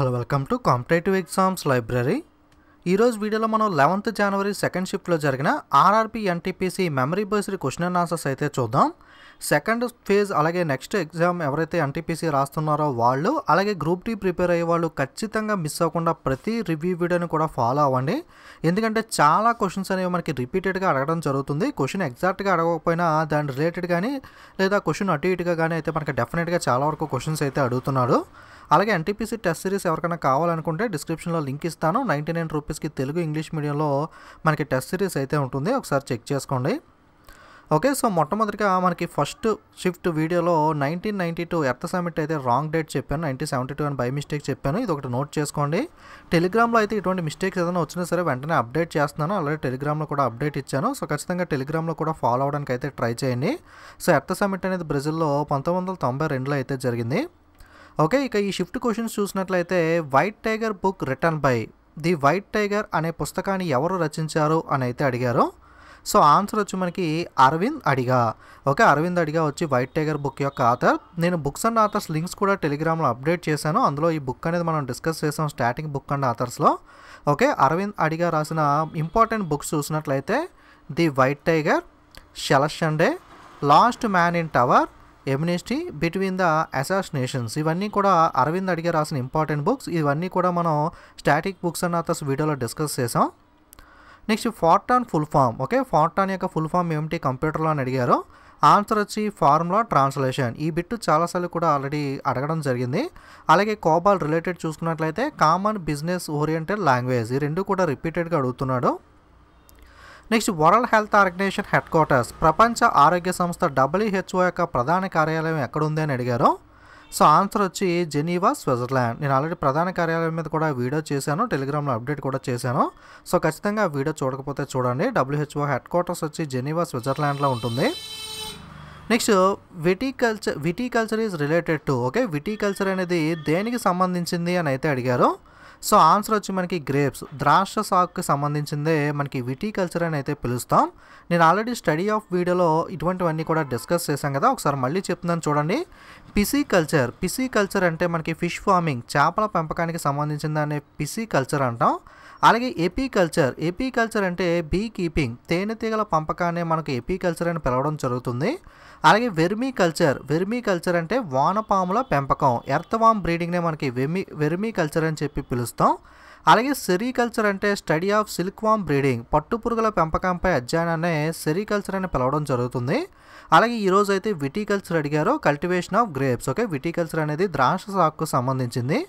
hello welcome to competitive exams library ఈరోజు వీడియోలో మనం లెవెంత్ జనవరి సెకండ్ షిఫ్ట్లో జరిగిన RRB NTPC memory based question and answers అయితే చూద్దాం సెకండ్ ఫేజ్ అలాగే నెక్స్ట్ ఎగ్జామ్ ఎవరైతే ఎన్టీపీసీ రాస్తున్నారో వాళ్ళు అలాగే గ్రూప్ డీ ప్రిపేర్ అయ్యే వాళ్ళు ఖచ్చితంగా మిస్ అవ్వకుండా ప్రతి రివ్యూ వీడియోని కూడా ఫాలో అవ్వండి ఎందుకంటే చాలా క్వశ్చన్స్ అనేవి మనకి రిపీటెడ్గా అడగడం జరుగుతుంది క్వశ్చన్ ఎగ్జాక్ట్గా అడగకపోయినా దాని రిలేటెడ్ కానీ లేదా క్వశ్చన్ అటు ఇటుగా కానీ అయితే మనకి డెఫినెట్గా చాలా వరకు క్వశ్చన్స్ అయితే అడుగుతున్నాడు అలాగే ఎన్టీపీసీ టెస్ట్ సిరీస్ ఎవరికైనా కావాలనుకుంటే డిస్క్రిప్షన్లో లింక్ ఇస్తాను నైంటీ నైన్ రూపీస్కి తెలుగు ఇంగ్లీష్ మీడియంలో మనకి టెస్ట్ సిరీస్ అయితే ఉంటుంది ఒకసారి చెక్ చేసుకోండి ఓకే సో మొట్టమొదటిగా మనకి ఫస్ట్ షిఫ్ట్ వీడియోలో nineteen ninety two earth summit అయితే రాంగ్ డేట్ చెప్పాను నైన్టీన్ సెవెంటీ టూ అని బై మిస్టేక్ చెప్పాను ఇది ఒకటి నోట్ చేసుకోండి టెలిగ్రామ్లో అయితే ఇటువంటి మిస్టేక్స్ ఏదైనా వచ్చినా సరే వెంటనే అప్డేట్ చేస్తున్నాను అలాగే టెలిగ్రామ్లో కూడా అప్డేట్ ఇచ్చాను సో ఖచ్చితంగా టెలిగ్రామ్లో కూడా ఫాలో అవడానికి అయితే ట్రై చేయండి సో ఎర్త్ సమిట్ అనేది బ్రెజిల్లో పంతొమ్మిది వందల తొంభై రెండులో అయితే జరిగింది ఓకే ఇక ఈ షిఫ్ట్ క్వశ్చన్స్ చూసినట్లయితే white tiger book written by the white tiger అనే పుస్తకాన్ని ఎవరు రచించారు అని అయితే అడిగారు సో ఆన్సర్ వచ్చి మనకి అరవింద్ అడిగా ఓకే అరవింద్ అడిగా వచ్చి వైట్ టైగర్ బుక్ యొక్క ఆథర్ నేను బుక్స్ అండ్ ఆథర్స్ లింక్స్ కూడా టెలిగ్రామ్లో అప్డేట్ చేశాను అందులో ఈ బుక్ అనేది మనం డిస్కస్ చేసాం స్టార్టింగ్ బుక్ అండ్ ఆథర్స్లో ఓకే అరవింద్ అడిగా రాసిన ఇంపార్టెంట్ బుక్స్ చూసినట్లయితే the white tiger selection day last man in tower amnesty between the assassinations ఇవన్నీ కూడా అరవింద్ అడిగే రాసిన ఇంపార్టెంట్ బుక్స్ ఇవన్నీ కూడా మనం స్టాటిక్ బుక్స్ అన్న అతస్ వీడియోలో డిస్కస్ చేసాం next Fortran full form okay Fortran యొక్క ఫుల్ ఫామ్ ఏమిటి కంప్యూటర్లో అని అడిగారు ఆన్సర్ వచ్చి ఫార్ములా ట్రాన్స్లేషన్ ఈ బిట్టు చాలాసార్లు కూడా ఆల్రెడీ అడగడం జరిగింది అలాగే కోబాల్ రిలేటెడ్ చూసుకున్నట్లయితే కామన్ బిజినెస్ ఓరియంటెడ్ లాంగ్వేజ్ ఈ రెండు కూడా రిపీటెడ్గా అడుగుతున్నాడు next world health organization headquarters ప్రపంచ ఆరోగ్య సంస్థ డబ్ల్యూహెచ్ఓ యొక్క ప్రధాన కార్యాలయం ఎక్కడుంది అని అడిగారు సో ఆన్సర్ వచ్చి జెనీవా స్విట్జర్లాండ్ నేను ఆల్రెడీ ప్రధాన కార్యాలయం మీద కూడా వీడియో చేశాను టెలిగ్రామ్లో అప్డేట్ కూడా చేశాను సో ఖచ్చితంగా వీడియో చూడకపోతే చూడండి డబ్ల్యూహెచ్ఓ హెడ్ క్వార్టర్స్ వచ్చి జెనీవా స్విట్జర్లాండ్లో ఉంటుంది next viticulture viticulture is related to okay viticulture అనేది దేనికి సంబంధించింది అని అయితే అడిగారు సో ఆన్సర్ వచ్చి మనకి గ్రేప్స్ ద్రాక్ష సాగుకి సంబంధించిందే మనకి విటీ కల్చర్ అని అయితే పిలుస్తాం నేను ఆల్రెడీ స్టడీ ఆఫ్ వీడియోలో ఇటువంటివన్నీ కూడా డిస్కస్ చేశాం కదా ఒకసారి మళ్ళీ చెప్తున్నాను చూడండి పిసి కల్చర్ పిసి కల్చర్ అంటే మనకి ఫిష్ ఫార్మింగ్ చేపల పెంపకానికి సంబంధించిన దాన్ని పిసి కల్చర్ అంటాం అలాగే ఏపీ కల్చర్ ఏపీ కల్చర్ అంటే బీ కీపింగ్ తేనెతీగల పంపకాన్ని మనకు ఏపీ కల్చర్ అని పిలవడం జరుగుతుంది అలాగే వెర్మీ కల్చర్ వెర్మీ కల్చర్ అంటే వానపాముల పెంపకం ఎర్త్వామ్ బ్రీడింగ్నే మనకి వెర్మీ వెర్మీ కల్చర్ అని చెప్పి పిలుస్తాం అలాగే సెరికల్చర్ అంటే స్టడీ ఆఫ్ సిల్క్వామ్ బ్రీడింగ్ పట్టుపురుగుల పెంపకంపై అధ్యయనాన్ని సెరికల్చర్ అని పిలవడం జరుగుతుంది అలాగే ఈరోజు అయితే విటికల్చర్ అడిగారు cultivation of grapes okay viticulture అనేది ద్రాక్ష సాగుకు సంబంధించింది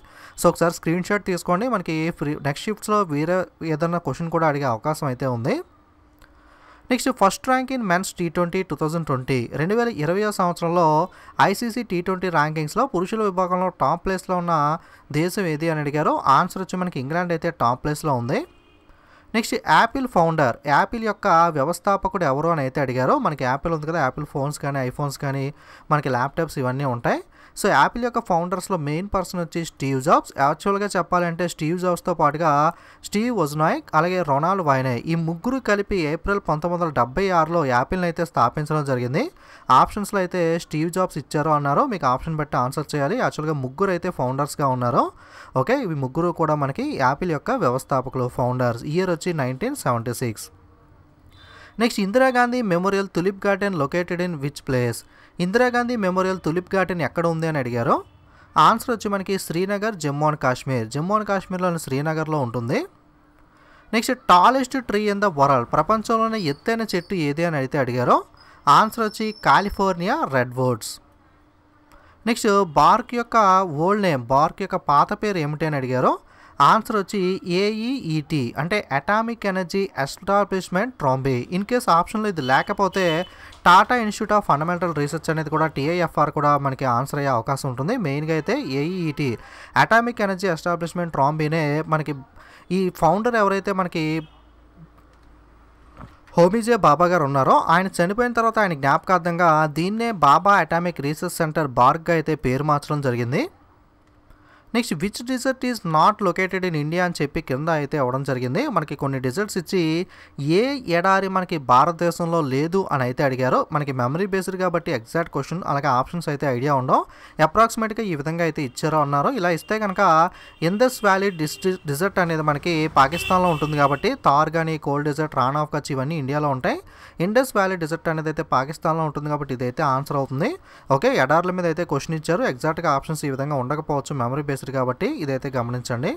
సో ఒకసారి స్క్రీన్ షాట్ తీసుకోండి మనకి ఫ్రీ నెక్స్ట్ షిఫ్ట్స్లో వేరే ఏదైనా క్వశ్చన్ కూడా అడిగే అవకాశం అయితే ఉంది next first rank in men's T twenty two thousand twenty రెండు వేల ఇరవై సంవత్సరంలో ఐసీసీ టీ ట్వంటీ ర్యాంకింగ్స్లో పురుషుల విభాగంలో టాప్ ప్లేస్లో ఉన్న దేశం ఏది అని అడిగారు ఆన్సర్ వచ్చి మనకి ఇంగ్లాండ్ అయితే టాప్ ప్లేస్లో ఉంది నెక్స్ట్ యాపిల్ ఫౌండర్ యాపిల్ యొక్క వ్యవస్థాపకుడు ఎవరు అని అయితే అడిగారు మనకి యాపిల్ ఉంది కదా యాపిల్ ఫోన్స్ కానీ ఐఫోన్స్ కానీ మనకి ల్యాప్టాప్స్ ఇవన్నీ ఉంటాయి సో యాపిల్ యొక్క ఫౌండర్స్లో మెయిన్ పర్సన్ వచ్చి స్టీవ్ జాబ్స్ యాక్చువల్గా చెప్పాలంటే స్టీవ్ జాబ్స్తో పాటుగా స్టీవ్ వజ్నాయక్ అలాగే రొనాల్డ్ వైనే ఈ ముగ్గురు కలిపి ఏప్రిల్ పంతొమ్మిది వందల డెబ్బై ఆరులో యాపిల్ని అయితే స్థాపించడం జరిగింది ఆప్షన్స్లో అయితే స్టీవ్ జాబ్స్ ఇచ్చారు అన్నారు మీకు ఆప్షన్ పెట్టి ఆన్సర్ చేయాలి యాక్చువల్గా ముగ్గురు అయితే ఫౌండర్స్గా ఉన్నారు ఓకే ఇవి ముగ్గురు కూడా మనకి యాపిల్ యొక్క వ్యవస్థాపకులు ఫౌండర్స్ ఇయర్ వచ్చి nineteen seventy six next Indira Gandhi memorial tulip garden located in which place Indira Gandhi memorial tulip garden ఎక్కడ ఉంది అని అడిగారు ఆన్సర్ వచ్చి మనకి శ్రీనగర్ జమ్మూ అండ్ కాశ్మీర్ జమ్మూ అండ్ కాశ్మీర్లోని శ్రీనగర్లో ఉంటుంది next tallest tree in the world ప్రపంచంలోనే ఎత్తైన చెట్టు ఏది అని అయితే అడిగారు ఆన్సర్ వచ్చి California redwoods next BARC యొక్క ఓల్డ్ నేమ్ బార్క్ యొక్క పాత పేరు ఏమిటి అని అడిగారు ఆన్సర్ వచ్చి ఏఈఈటీ e e అంటే atomic energy establishment Trombay in case ఆప్షన్లో ఇది లేకపోతే Tata institute of fundamental research అనేది కూడా టీఐఎఫ్ఆర్ కూడా మనకి ఆన్సర్ అయ్యే అవకాశం ఉంటుంది మెయిన్గా అయితే ఏఈఈటీ అటామిక్ ఎనర్జీ ఎస్టాబ్లిష్మెంట్ ట్రాంబీనే మనకి ఈ ఫౌండర్ ఎవరైతే మనకి హోమీజే బాబా గారు ఉన్నారో ఆయన చనిపోయిన తర్వాత ఆయన జ్ఞాపకార్థంగా దీన్నే బాబా అటామిక్ రీసెర్చ్ సెంటర్ బార్గ్గా అయితే పేరు మార్చడం జరిగింది next which desert is not located in India అని చెప్పి కింద అయితే అవ్వడం జరిగింది మనకి కొన్ని డిజర్ట్స్ ఇచ్చి ఏ ఎడారి మనకి భారతదేశంలో లేదు అని అయితే అడిగారు మనకి మెమరీ బేస్డ్ కాబట్టి ఎగ్జాక్ట్ క్వశ్చన్ అలాగే ఆప్షన్స్ అయితే ఐడియా ఉండవు అప్రాక్సిమేట్గా ఈ విధంగా అయితే ఇచ్చారో అన్నారు ఇలా ఇస్తే కనుక ఇందస్ వ్యాలీ డిస్టి డిజర్ట్ అనేది మనకి పాకిస్తాన్లో ఉంటుంది కాబట్టి తార్ కానీ cold desert Rann of Kutch ఇవన్నీ ఇండియాలో ఉంటాయి ఇండస్ వ్యాలీ డిజర్ట్ అనేది అయితే పాకిస్తాన్లో ఉంటుంది కాబట్టి ఇదైతే ఆన్సర్ అవుతుంది ఓకే ఎడార్ల మీద అయితే క్వశ్చన్ ఇచ్చారు ఎగ్జాక్ట్గా ఆప్షన్స్ ఈ విధంగా ఉండకపోవచ్చు మెమరీ చేశారు కాబట్టి ఇదైతే గమనించండి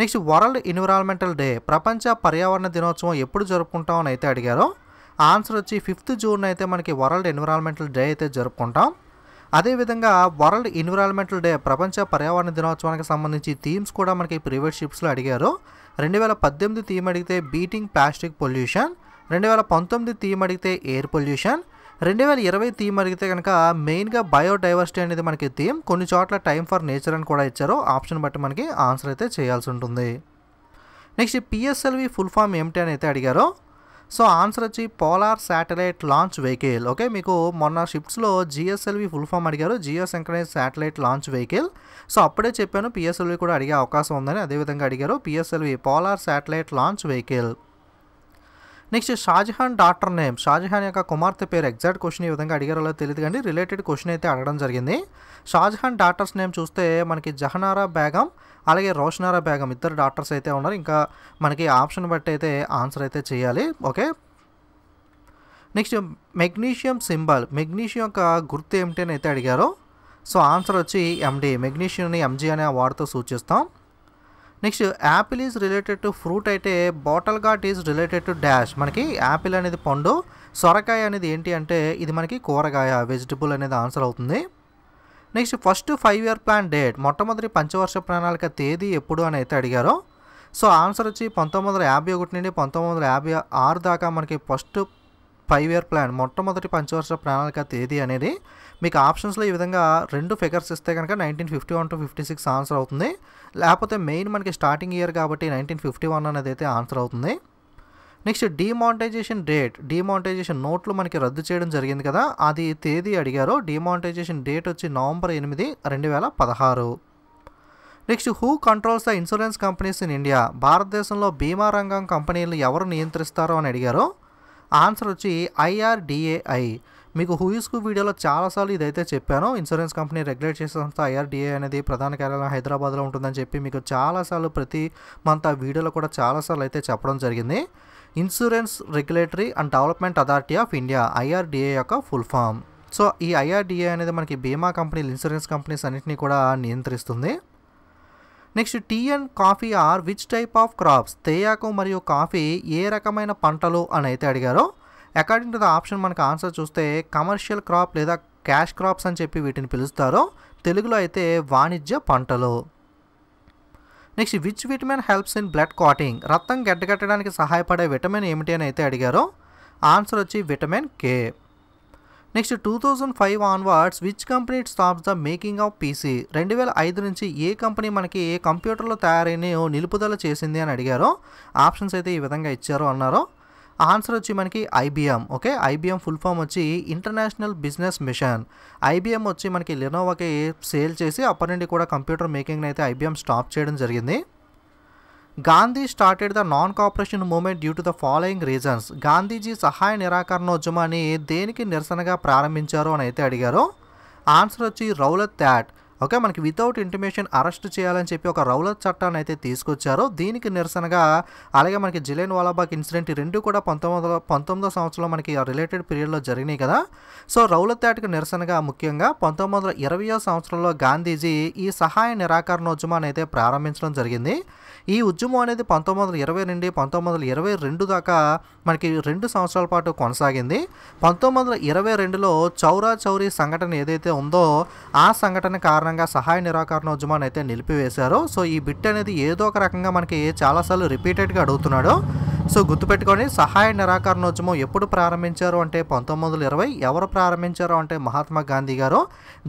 నెక్స్ట్ వరల్డ్ ఎన్విరాన్మెంటల్ డే ప్రపంచ పర్యావరణ దినోత్సవం ఎప్పుడు జరుపుకుంటాం అని అయితే అడిగారు ఆన్సర్ వచ్చి ఫిఫ్త్ జూన్ అయితే మనకి వరల్డ్ ఎన్విరాన్మెంటల్ డే అయితే జరుపుకుంటాం అదేవిధంగా వరల్డ్ ఎన్విరాన్మెంటల్ డే ప్రపంచ పర్యావరణ దినోత్సవానికి సంబంధించి థీమ్స్ కూడా మనకి ప్రైవేట్ షిప్స్లో అడిగారు రెండు వేల పద్దెనిమిది థీమ్ అడిగితే బీటింగ్ ప్లాస్టిక్ పొల్యూషన్ రెండు వేల పంతొమ్మిది థీమ్ అడిగితే ఎయిర్ పొల్యూషన్ రెండు వేల ఇరవై థీమ్ అడిగితే కనుక మెయిన్గా బయోడైవర్సిటీ అనేది మనకి థీమ్ కొన్ని చోట్ల టైం ఫర్ నేచర్ అని కూడా ఇచ్చారు ఆప్షన్ బట్టి మనకి ఆన్సర్ అయితే చేయాల్సి ఉంటుంది నెక్స్ట్ పిఎస్ఎల్వి ఫుల్ ఫామ్ ఏమిటి అని అయితే అడిగారు సో ఆన్సర్ వచ్చి polar satellite launch vehicle okay మీకు మొన్న షిఫ్ట్స్లో జిఎస్ఎల్వి ఫుల్ ఫామ్ అడిగారు geosynchronous satellite launch vehicle so అప్పుడే చెప్పాను పిఎస్ఎల్వి కూడా అడిగే అవకాశం ఉందని అదేవిధంగా అడిగారు PSLV polar satellite launch vehicle next Shah Jahan daughter name Shah Jahan యొక్క కుమార్తె పేరు ఎగ్జాక్ట్ క్వశ్చన్ ఈ విధంగా అడిగారో తెలియదు కానీ రిలేటెడ్ క్వశ్చన్ అయితే అడగడం జరిగింది షాజహాన్ డాక్టర్స్ నేమ్ చూస్తే మనకి జహనారా బేగం అలాగే రోషనారా బేగం ఇద్దరు డాక్టర్స్ అయితే ఉన్నారు ఇంకా మనకి ఆప్షన్ బట్టి అయితే ఆన్సర్ అయితే చేయాలి okay next magnesium symbol magnesium యొక్క గుర్తు ఏమిటి అని అయితే అడిగారు సో ఆన్సర్ వచ్చి ఎండి మెగ్నీషియంని ఎంజీ అనే వాడితో సూచిస్తాం next apple is related to fruit అయితే bottle gourd is related to dash మనకి యాపిల్ అనేది పండు సొరకాయ అనేది ఏంటి అంటే ఇది మనకి కూరగాయ వెజిటబుల్ అనేది ఆన్సర్ అవుతుంది next first five year plan date మొట్టమొదటి పంచవర్ష ప్రణాళిక తేదీ ఎప్పుడు అని అయితే అడిగారు సో ఆన్సర్ వచ్చి పంతొమ్మిది వందల యాభై ఒకటి నుండి పంతొమ్మిది వందల యాభై ఆరు దాకా మనకి ఫస్ట్ ఫైవ్ ఇయర్ ప్లాన్ మొట్టమొదటి పంచవర్ష ప్రణాళిక తేదీ అనేది మీకు ఆప్షన్స్లో ఈ విధంగా రెండు ఫిగర్స్ ఇస్తే కనుక nineteen fifty one to fifty six answer అవుతుంది లేకపోతే మెయిన్ మనకి స్టార్టింగ్ ఇయర్ కాబట్టి నైన్టీన్ ఫిఫ్టీ వన్ అనేది అయితే ఆన్సర్ అవుతుంది నెక్స్ట్ డిమానిటైజేషన్ డేట్ డిమానిటైజేషన్ నోట్లు మనకి రద్దు చేయడం జరిగింది కదా అది తేదీ అడిగారు డిమానిటైజేషన్ డేట్ వచ్చి నవంబర్ ఎనిమిది రెండు వేల పదహారు next who controls the insurance companies in India భారతదేశంలో బీమా రంగం కంపెనీలు ఎవరు నియంత్రిస్తారో అని అడిగారు ఆన్సర్ వచ్చి ఐఆర్డిఏఐ మీకు హూయిస్కు వీడియోలో చాలాసార్లు ఇదైతే చెప్పాను ఇన్సూరెన్స్ కంపెనీ రెగ్యులేట్ చేసే సంస్థ ఐఆర్డిఏ అనేది ప్రధాన కార్యాలయం హైదరాబాద్లో ఉంటుందని చెప్పి మీకు చాలాసార్లు ప్రతి మంత్ ఆ వీడియోలో కూడా చాలాసార్లు అయితే చెప్పడం జరిగింది insurance regulatory and development authority of India IRDA యొక్క ఫుల్ ఫామ్ సో ఈ ఐఆర్డిఏ అనేది మనకి బీమా కంపెనీలు ఇన్సూరెన్స్ కంపెనీస్ అన్నింటినీ కూడా నియంత్రిస్తుంది next tea and coffee are which type of crops తేయాకు మరియు కాఫీ ఏ రకమైన పంటలు అని అయితే అడిగారో అకార్డింగ్ టు ద ఆప్షన్ మనకు ఆన్సర్ చూస్తే కమర్షియల్ క్రాప్ లేదా క్యాష్ క్రాప్స్ అని చెప్పి వీటిని పిలుస్తారో తెలుగులో అయితే వాణిజ్య పంటలు next which vitamin helps in blood clotting రక్తం గడ్డగట్టడానికి సహాయపడే విటమిన్ ఏమిటి అని అయితే అడిగారో ఆన్సర్ వచ్చి vitamin K next two thousand five onwards which company stops the making of PC రెండు వేల ఐదు నుంచి ఏ కంపెనీ మనకి ఏ కంప్యూటర్లో తయారైనయో నిలుపుదల చేసింది అని అడిగారు ఆప్షన్స్ అయితే ఈ విధంగా ఇచ్చారు అన్నారు ఆన్సర్ వచ్చి మనకి IBM okay IBM full form వచ్చి ఇంటర్నేషనల్ బిజినెస్ మిషన్ ఐబిఎం వచ్చి మనకి లినోవాకి సేల్ చేసి అప్పటి నుండి కూడా కంప్యూటర్ మేకింగ్ని అయితే ఐబిఎం స్టాప్ చేయడం జరిగింది Gandhi started the non cooperation movement due to the following reasons Gandhiji సహాయ నిరాకరణోద్యమాన్ని దేనికి నిరసనగా ప్రారంభించారు అని అయితే అడిగారు ఆన్సర్ వచ్చి రౌలత్ థ్యాట్ ఓకే మనకి వితౌట్ ఇంటిమేషన్ అరెస్ట్ చేయాలని చెప్పి ఒక రౌలత్ చట్టాన్ని అయితే తీసుకొచ్చారు దీనికి నిరసనగా అలాగే మనకి జిలేన్ వాలాబాగ్ ఇన్సిడెంట్ రెండు కూడా పంతొమ్మిది పంతొమ్మిదో సంవత్సరంలో మనకి రిలేటెడ్ పీరియడ్లో జరిగినాయి కదా సో రౌలత్ థ్యాట్కి నిరసనగా ముఖ్యంగా పంతొమ్మిది వందల సంవత్సరంలో గాంధీజీ ఈ సహాయ నిరాకరణోద్యమాన్ని అయితే ప్రారంభించడం జరిగింది ఈ ఉద్యమం అనేది పంతొమ్మిది వందల ఇరవై నుండి పంతొమ్మిది వందల ఇరవై రెండు దాకా మనకి రెండు సంవత్సరాల పాటు కొనసాగింది పంతొమ్మిది వందల ఇరవై రెండులో చౌరా చౌరీ సంఘటన ఏదైతే ఉందో ఆ సంఘటన కారణంగా సహాయ నిరాకరణ ఉద్యమాన్ని అయితే నిలిపివేశారు సో ఈ బిట్ అనేది ఏదో ఒక రకంగా మనకి చాలాసార్లు రిపీటెడ్గా అడుగుతున్నాడు సో గుర్తుపెట్టుకొని సహాయ నిరాకరణోద్యమం ఎప్పుడు ప్రారంభించారు అంటే పంతొమ్మిది ఇరవై ఎవరు ప్రారంభించారు అంటే మహాత్మా గాంధీ గారు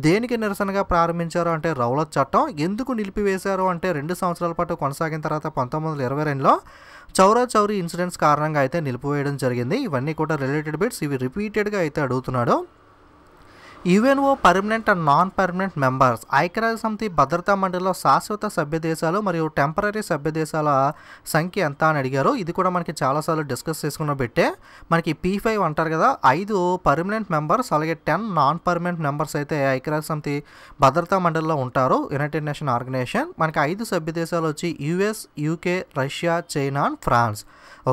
దేనికి నిరసనగా ప్రారంభించారు అంటే రౌలత్ చట్టం ఎందుకు నిలిపివేశారు అంటే రెండు సంవత్సరాల పాటు కొనసాగిన తర్వాత పంతొమ్మిది వందల ఇరవై రెండులో చౌరా చౌరీ ఇన్సిడెంట్స్ కారణంగా అయితే నిలిపివేయడం జరిగింది ఇవన్నీ కూడా రిలేటెడ్ బిట్స్ ఇవి రిపీటెడ్గా అయితే అడుగుతున్నాడు ఓ permanent and non permanent members ఐక్యరాజ్య సమితి భద్రతా మండలిలో శాశ్వత సభ్యదేశాలు మరియు టెంపరీ సభ్యదేశాల సంఖ్య ఎంత అని అడిగారు ఇది కూడా మనకి చాలాసార్లు డిస్కస్ చేసుకున్న పెట్టే మనకి పీ ఫైవ్ అంటారు కదా ఐదు పర్మనెంట్ మెంబర్స్ అలాగే టెన్ నాన్ పర్మనెంట్ మెంబర్స్ అయితే ఐక్యరాజ్య సమితి భద్రతా మండలిలో ఉంటారు యునైటెడ్ నేషన్ ఆర్గనైజేషన్ మనకి ఐదు సభ్యదేశాలు వచ్చి US UK Russia China and France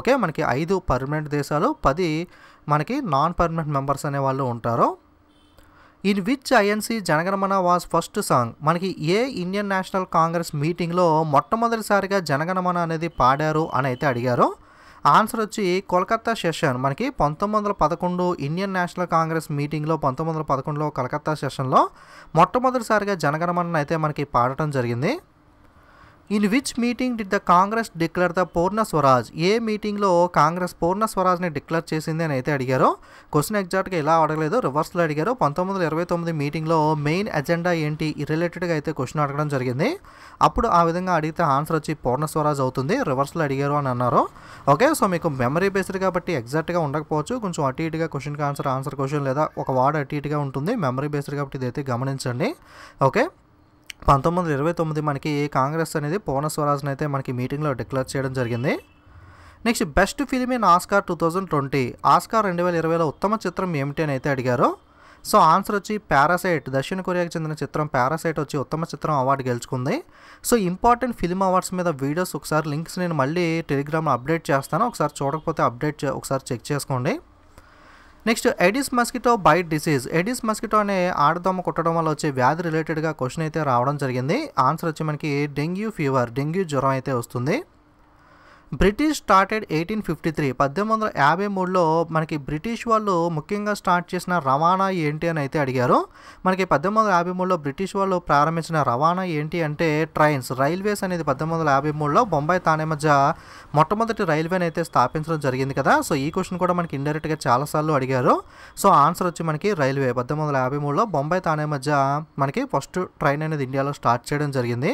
okay మనకి ఐదు పర్మనెంట్ దేశాలు పది మనకి నాన్ పర్మనెంట్ మెంబర్స్ అనే వాళ్ళు ఉంటారు in which INC Jana Gana Mana was first song మనకి ఏ ఇండియన్ నేషనల్ కాంగ్రెస్ మీటింగ్లో మొట్టమొదటిసారిగా జనగణమన అనేది పాడారు అని అయితే అడిగారు ఆన్సర్ వచ్చి కోల్కత్తా సెషన్ మనకి పంతొమ్మిది వందల పదకొండు ఇండియన్ నేషనల్ కాంగ్రెస్ మీటింగ్లో పంతొమ్మిది వందల పదకొండులో కలకత్తా సెషన్లో మొట్టమొదటిసారిగా జనగణమన అయితే మనకి పాడటం జరిగింది in which meeting did the Congress declare the Purna Swaraj ఏ మీటింగ్లో కాంగ్రెస్ పూర్ణ స్వరాజ్ని డిక్లేర్ చేసింది అని అయితే అడిగారో క్వశ్చన్ ఎగ్జాక్ట్గా ఎలా అడగలేదు రివర్స్లో అడిగారు పంతొమ్మిది వందల ఇరవై తొమ్మిది మీటింగ్లో మెయిన్ ఎజెండా ఏంటి రిలేటెడ్గా అయితే క్వశ్చన్ అడగడం జరిగింది అప్పుడు ఆ విధంగా అడిగితే ఆన్సర్ వచ్చి పూర్ణ స్వరాజ్ అవుతుంది రివర్స్లో అడిగారు అని అన్నారు ఓకే సో మీకు మెమరీ బేస్డ్ కాబట్టి ఎగ్జాక్ట్గా ఉండకపోవచ్చు కొంచెం అటు ఇటుగా క్వశ్చన్కి ఆన్సర్ ఆన్సర్ క్వశ్చన్ లేదా ఒక వార్డ్ అటు ఇటుగా ఉంటుంది మెమరీ బేస్డ్ కాబట్టి ఇదైతే గమనించండి ఓకే పంతొమ్మిది వందల ఇరవై తొమ్మిది మనకి కాంగ్రెస్ అనేది పవన స్వరాజ్ని అయితే మనకి మీటింగ్లో డిక్లేర్ చేయడం జరిగింది next best film in Oscar two thousand twenty Oscar రెండు వేల ఇరవైలో ఉత్తమ చిత్రం ఏమిటి అని అయితే అడిగారు సో ఆన్సర్ వచ్చి పారాసైట్ దక్షిణ కొరియాకి చెందిన చిత్రం పారాసైట్ వచ్చి ఉత్తమ చిత్రం అవార్డు గెలుచుకుంది సో ఇంపార్టెంట్ ఫిలిం అవార్డ్స్ మీద వీడియోస్ ఒకసారి లింక్స్ నేను మళ్ళీ టెలిగ్రామ్ అప్డేట్ చేస్తాను ఒకసారి చూడకపోతే అప్డేట్ ఒకసారి చెక్ చేసుకోండి next Aedes mosquito bite disease Aedes mosquito అనే ఆడదోమ కుట్టడం వల్ల వచ్చే వ్యాధి రిలేటెడ్గా క్వశ్చన్ అయితే రావడం జరిగింది ఆన్సర్ వచ్చి మనకి డెంగ్యూ ఫీవర్ డెంగ్యూ జ్వరం అయితే వస్తుంది British started eighteen fifty three పద్దెనిమిది వందల యాభై మూడులో మనకి బ్రిటిష్ వాళ్ళు ముఖ్యంగా స్టార్ట్ చేసిన రవాణా ఏంటి అని అయితే అడిగారు మనకి పద్దెనిమిది వందల యాభై మూడులో బ్రిటిష్ వాళ్ళు ప్రారంభించిన రవాణా ఏంటి అంటే ట్రైన్స్ రైల్వేస్ అనేది పద్దెనిమిది వందల యాభై మూడులో బొంబాయి తానే మధ్య మొట్టమొదటి రైల్వేని అయితే స్థాపించడం జరిగింది కదా సో ఈ క్వశ్చన్ కూడా మనకి ఇండైరెక్ట్గా చాలాసార్లు అడిగారు సో ఆన్సర్ వచ్చి మనకి రైల్వే పద్దెనిమిది వందల యాభై మూడులో బొంబాయి తానే మధ్య మనకి ఫస్ట్ ట్రైన్ అనేది ఇండియాలో స్టార్ట్ చేయడం జరిగింది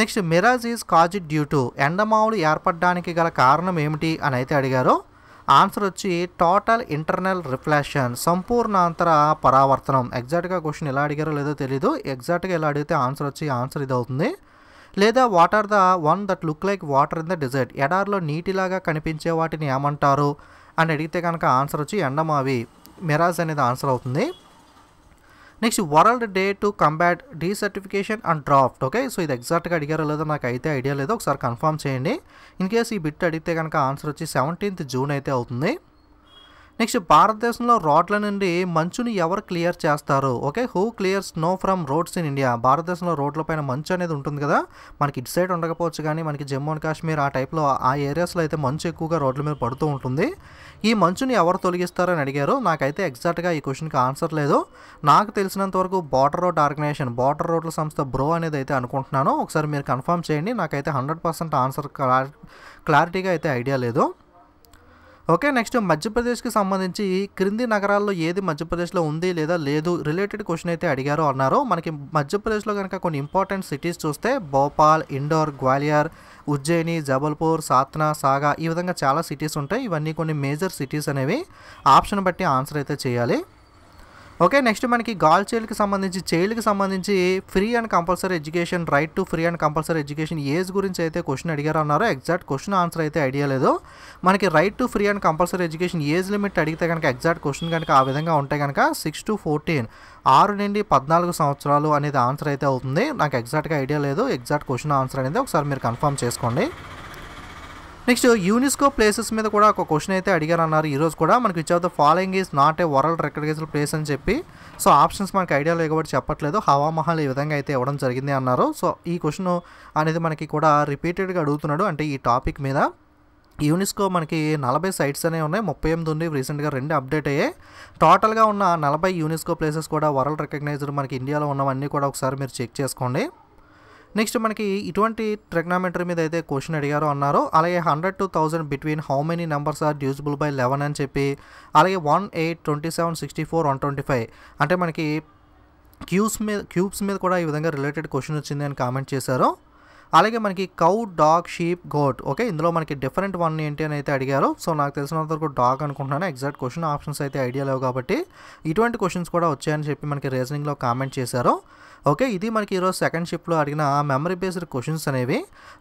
next mirage is caused due to ఎండమావులు ఏర్పడడానికి గల కారణం ఏమిటి అని అయితే అడిగారు ఆన్సర్ వచ్చి టోటల్ ఇంటర్నల్ రిఫ్లాషన్ సంపూర్ణాంతర పరావర్తనం ఎగ్జాక్ట్గా క్వశ్చన్ ఎలా అడిగారో లేదో తెలీదు ఎగ్జాక్ట్గా ఎలా అడిగితే ఆన్సర్ వచ్చి ఆన్సర్ ఇది అవుతుంది లేదా what are the one that look like water in the desert ఎడార్లో నీటిలాగా కనిపించే వాటిని ఏమంటారు అని అడిగితే కనుక ఆన్సర్ వచ్చి ఎండమావి మిరాజ్ అనేది ఆన్సర్ అవుతుంది నెక్స్ట్ వరల్డ్ డే టు డీ desertification and drought okay so ఇది ఎగ్జాక్ట్గా అడిగారో లేదో నాకు అయితే ఐడియా లేదో ఒకసారి కన్ఫర్మ్ చేయండి ఇన్ కేస్ ఈ బిట్ అడిగితే కనుక ఆన్సర్ వచ్చి సెవెంటీన్త్ జూన్ అయితే అవుతుంది నెక్స్ట్ భారతదేశంలో రోడ్ల నుండి మంచుని ఎవరు క్లియర్ చేస్తారు okay who clear snow from roads in India భారతదేశంలో రోడ్లపైన మంచు అనేది ఉంటుంది కదా మనకి ఇటు సైడ్ ఉండకపోవచ్చు కానీ మనకి జమ్మూ అండ్ కాశ్మీర్ ఆ టైప్లో ఆ ఏరియాస్లో అయితే మంచు ఎక్కువగా రోడ్ల మీద పడుతూ ఉంటుంది ఈ మంచుని ఎవరు తొలగిస్తారని అడిగారు నాకైతే ఎగ్జాక్ట్గా ఈ క్వశ్చన్కి ఆన్సర్ లేదు నాకు తెలిసినంత వరకు బార్డర్ రోడ్ ఆర్గనైజేషన్ బార్డర్ రోడ్ల సంస్థ బ్రో అనేది అయితే అనుకుంటున్నాను ఒకసారి మీరు కన్ఫర్మ్ చేయండి నాకైతే హండ్రెడ్ పర్సెంట్ ఆన్సర్ క్లారిటీగా అయితే ఐడియా లేదు ఓకే నెక్స్ట్ మధ్యప్రదేశ్కి సంబంధించి క్రింది నగరాల్లో ఏది మధ్యప్రదేశ్లో ఉంది లేదా లేదు రిలేటెడ్ క్వశ్చన్ అయితే అడిగారో అన్నారు మనకి మధ్యప్రదేశ్లో కనుక కొన్ని ఇంపార్టెంట్ సిటీస్ చూస్తే భోపాల్ ఇండోర్ గ్వాలియర్ ఉజ్జయిని జబల్పూర్ సాత్నా సాగా ఈ విధంగా చాలా సిటీస్ ఉంటాయి ఇవన్నీ కొన్ని మేజర్ సిటీస్ అనేవి ఆప్షన్ బట్టి ఆన్సర్ అయితే చేయాలి ఓకే నెక్స్ట్ మనకి గాల్ చైల్డ్కి సంబంధించి చైల్డ్కి సంబంధించి free and compulsory education right to free and compulsory education age గురించి అయితే క్వశ్చన్ అడిగారు అన్నారు ఎగ్జాక్ట్ క్వశ్చన్ ఆన్సర్ అయితే ఐడియా లేదు మనకి right to free and compulsory education age limit అడిగితే కనుక ఎగ్జాక్ట్ క్వశ్చన్ కనుక ఆ విధంగా ఉంటే కనుక సిక్స్ టు ఫోర్టీన్ ఆరు నుండి పద్నాలుగు సంవత్సరాలు అనేది ఆన్సర్ అయితే అవుతుంది నాకు ఎగ్జాక్ట్గా ఐడియా లేదు ఎగ్జాక్ట్ క్వశ్చన్ ఆన్సర్ అనేది ఒకసారి మీరు కన్ఫర్మ్ చేసుకోండి నెక్స్ట్ యూనిస్కో ప్లేసెస్ మీద కూడా ఒక క్వశ్చన్ అయితే అడిగారు అన్నారు ఈరోజు కూడా మనకి of the following is not a world recognized place అని చెప్పి సో ఆప్షన్స్ మనకి ఐడియా లేక చెప్పట్లేదు హవామహల్ ఈ విధంగా అయితే ఇవ్వడం జరిగింది అన్నారు సో ఈ క్వశ్చన్ అనేది మనకి కూడా రిపీటెడ్గా అడుగుతున్నాడు అంటే ఈ టాపిక్ మీద యూనిస్కో మనకి నలభై సైట్స్ అనేవి ఉన్నాయి ముప్పై ఎనిమిది ఉంది రీసెంట్గా రెండు అప్డేట్ అయ్యాయి టోటల్గా ఉన్న నలభై యూనిస్కో ప్లేసెస్ కూడా వరల్డ్ రికగ్నైజ్డ్ మనకి ఇండియాలో ఉన్నవన్నీ కూడా ఒకసారి మీరు చెక్ చేసుకోండి నెక్స్ట్ మనకి ఇటువంటి ట్రిగ్నామెట్రీ మీద అయితే క్వశ్చన్ అడిగారో అన్నారు అలాగే hundred to thousand between how many numbers are divisible by eleven అని చెప్పి అలాగే one eight twenty seven sixty four one twenty five అంటే మనకి క్యూబ్స్ మీద క్యూబ్స్ మీద కూడా ఈ విధంగా రిలేటెడ్ క్వశ్చన్ వచ్చింది అని కామెంట్ చేశారు అలాగే మనకి cow dog sheep goat okay ఇందులో మనకి డిఫరెంట్ వన్ ఏంటి అని అయితే అడిగారు సో నాకు తెలిసినంత వరకు డాగ్ అనుకుంటున్నాను ఎగ్జాక్ట్ క్వశ్చన్ ఆప్షన్స్ అయితే ఐడియా లేవు కాబట్టి ఇటువంటి క్వశ్చన్స్ కూడా వచ్చాయని చెప్పి మనకి రీజనింగ్లో కామెంట్ చేశారు ఓకే ఇది మనకి ఈరోజు సెకండ్ షిఫ్ట్లో అడిగిన మెమరీ బేస్డ్ క్వశ్చన్స్ అనేవి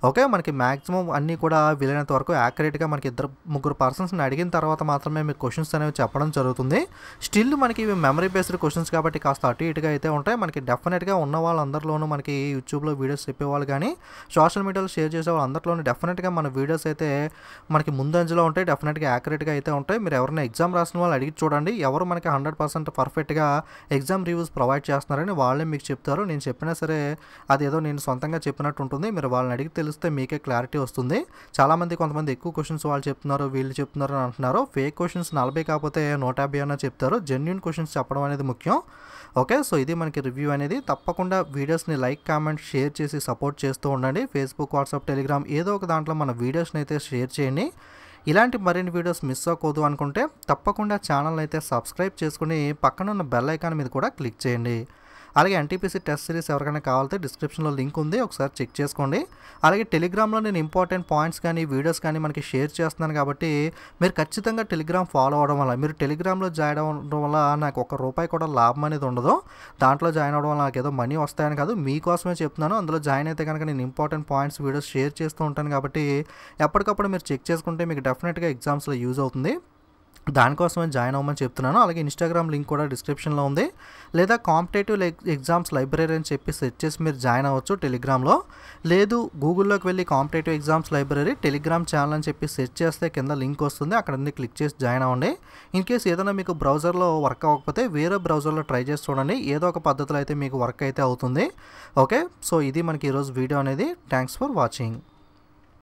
ఓకే మనకి మ్యాక్సిమం అన్నీ కూడా వీలైనంత వరకు యాక్యురేట్గా మనకి ఇద్దరు ముగ్గురు పర్సన్స్ని అడిగిన తర్వాత మాత్రమే మీకు క్వశ్చన్స్ అనేవి చెప్పడం జరుగుతుంది స్టిల్ మనకి ఇవి మెమరీ బేస్డ్ క్వశ్చన్స్ కాబట్టి కాస్త అటు ఇటుగా అయితే ఉంటాయి మనకి డెఫినెట్గా ఉన్న వాళ్ళందరిలోనూ మనకి యూట్యూబ్లో వీడియోస్ చెప్పేవాళ్ళు కానీ సోషల్ మీడియాలో షేర్ చేసే వాళ్ళు అందరిలోనూ డెఫినెట్గా మన వీడియోస్ అయితే మనకి ముందంజలో ఉంటాయి డెఫినెట్గా యాక్యురేట్గా అయితే ఉంటాయి మీరు ఎవరైనా ఎగ్జామ్ రాసిన వాళ్ళు అడిగి చూడండి ఎవరు మనకి హండ్రెడ్ పర్సెంట్ పర్ఫెక్ట్గా ఎగ్జామ్ రివ్యూస్ ప్రొవైడ్ చేస్తున్నారని వాళ్ళే మీకు చెప్తారు ఇస్తారు నేను చెప్పినా సరే అది ఏదో నేను సొంతంగా చెప్పినట్టు ఉంటుంది మీరు వాళ్ళని అడిగి తెలిస్తే మీకే క్లారిటీ వస్తుంది చాలామంది కొంతమంది ఎక్కువ క్వశ్చన్స్ వాళ్ళు చెప్తున్నారు వీళ్ళు చెప్తున్నారు అని అంటున్నారు ఫేక్ క్వశ్చన్స్ నలభై కాకపోతే నూట యాభై అన్న చెప్తారు జెన్యున్ క్వశ్చన్స్ చెప్పడం అనేది ముఖ్యం ఓకే సో ఇది మనకి రివ్యూ అనేది తప్పకుండా వీడియోస్ని లైక్ కామెంట్ షేర్ చేసి సపోర్ట్ చేస్తూ ఉండండి ఫేస్బుక్ వాట్సాప్ టెలిగ్రామ్ ఏదో ఒక దాంట్లో మన వీడియోస్ని అయితే షేర్ చేయండి ఇలాంటి మరిన్ని వీడియోస్ మిస్ అవ్వకూడదు అనుకుంటే తప్పకుండా ఛానల్ అయితే సబ్స్క్రైబ్ చేసుకుని పక్కనున్న బెల్ ఐకాన్ మీద కూడా క్లిక్ చేయండి అలాగే ఎన్టీపీసీ టెస్ట్ సిరీస్ ఎవరికైనా కావాలంటే డిస్క్రిప్షన్లో లింక్ ఉంది ఒకసారి చెక్ చేసుకోండి అలాగే టెలిగ్రామ్లో నేను ఇంపార్టెంట్ పాయింట్స్ కానీ వీడియోస్ కానీ మనకి షేర్ చేస్తున్నాను కాబట్టి మీరు ఖచ్చితంగా టెలిగ్రామ్ ఫాలో అవడం వల్ల మీరు టెలిగ్రామ్లో జాయిన్ అవ్వడం వల్ల నాకు ఒక రూపాయి కూడా లాభం అనేది ఉండదు దాంట్లో జాయిన్ అవ్వడం వల్ల నాకు ఏదో మనీ వస్తాయని కాదు మీకోసమే చెప్తున్నాను అందులో జాయిన్ అయితే కనుక నేను ఇంపార్టెంట్ పాయింట్స్ వీడియోస్ షేర్ చేస్తూ ఉంటాను కాబట్టి ఎప్పటికప్పుడు మీరు చెక్ చేసుకుంటే మీకు డెఫినెట్గా ఎగ్జామ్స్లో యూజ్ అవుతుంది దానికోసమే జాయిన్ అవ్వమని చెప్తున్నాను అలాగే ఇన్స్టాగ్రామ్ లింక్ కూడా డిస్క్రిప్షన్లో ఉంది లేదా కాంపిటేటివ్ ఎగ్జామ్స్ లైబ్రరీ అని చెప్పి సెర్చ్ చేసి మీరు జాయిన్ అవ్వచ్చు టెలిగ్రామ్లో లేదు గూగుల్లోకి వెళ్ళి competitive exams library Telegram channel అని చెప్పి సెర్చ్ చేస్తే కింద లింక్ వస్తుంది అక్కడ నుండి క్లిక్ చేసి జాయిన్ అవ్వండి ఇన్ కేస్ ఏదైనా మీకు బ్రౌజర్లో వర్క్ అవ్వకపోతే వేరే బ్రౌజర్లో ట్రై చేసి చూడండి ఏదో ఒక పద్ధతిలో అయితే మీకు వర్క్ అయితే అవుతుంది ఓకే సో ఇది మనకి ఈరోజు వీడియో అనేది థ్యాంక్స్ ఫర్ వాచింగ్